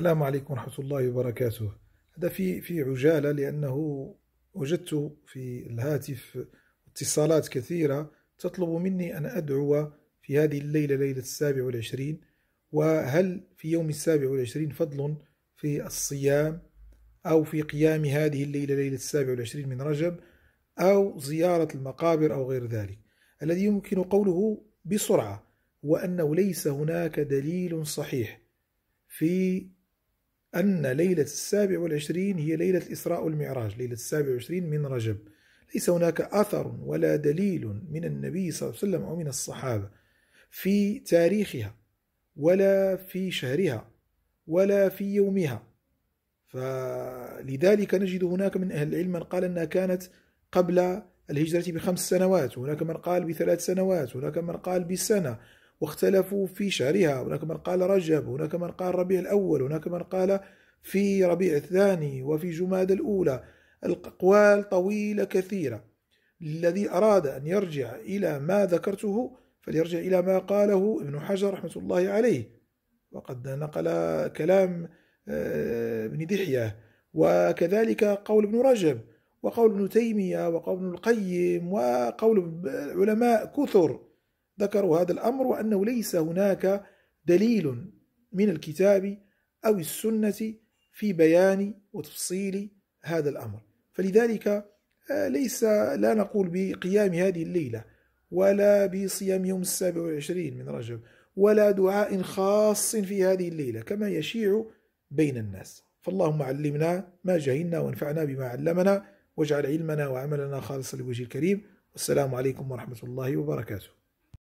السلام عليكم ورحمة الله وبركاته هذا في في عجالة لأنه وجدت في الهاتف اتصالات كثيرة تطلب مني أن أدعو في هذه الليلة ليلة السابع والعشرين وهل في يوم السابع والعشرين فضل في الصيام أو في قيام هذه الليلة ليلة السابع والعشرين من رجب أو زيارة المقابر أو غير ذلك الذي يمكن قوله بسرعة هو أنه ليس هناك دليل صحيح في أن ليلة السابع والعشرين هي ليلة الإسراء والمعراج ليلة السابع والعشرين من رجب ليس هناك أثر ولا دليل من النبي صلى الله عليه وسلم أو من الصحابة في تاريخها ولا في شهرها ولا في يومها فلذلك نجد هناك من أهل العلم من قال أنها كانت قبل الهجرة بخمس سنوات هناك من قال بثلاث سنوات هناك من قال بسنة واختلفوا في شهرها هناك من قال رجب هناك من قال ربيع الأول هناك من قال في ربيع الثاني وفي جماد الأولى الأقوال طويلة كثيرة الذي أراد أن يرجع إلى ما ذكرته فليرجع إلى ما قاله ابن حجر رحمة الله عليه وقد نقل كلام آه، ابن دحية وكذلك قول ابن رجب وقول ابن تيمية وقول ابن القيم وقول علماء كثر ذكروا هذا الأمر وأنه ليس هناك دليل من الكتاب أو السنة في بيان وتفصيل هذا الأمر فلذلك آه، ليس لا نقول بقيام هذه الليلة ولا بصيام يوم السابع والعشرين من رجب ولا دعاء خاص في هذه الليلة كما يشيع بين الناس فاللهم علمنا ما جهلنا وانفعنا بما علمنا واجعل علمنا وعملنا خالصا لوجه الكريم والسلام عليكم ورحمة الله وبركاته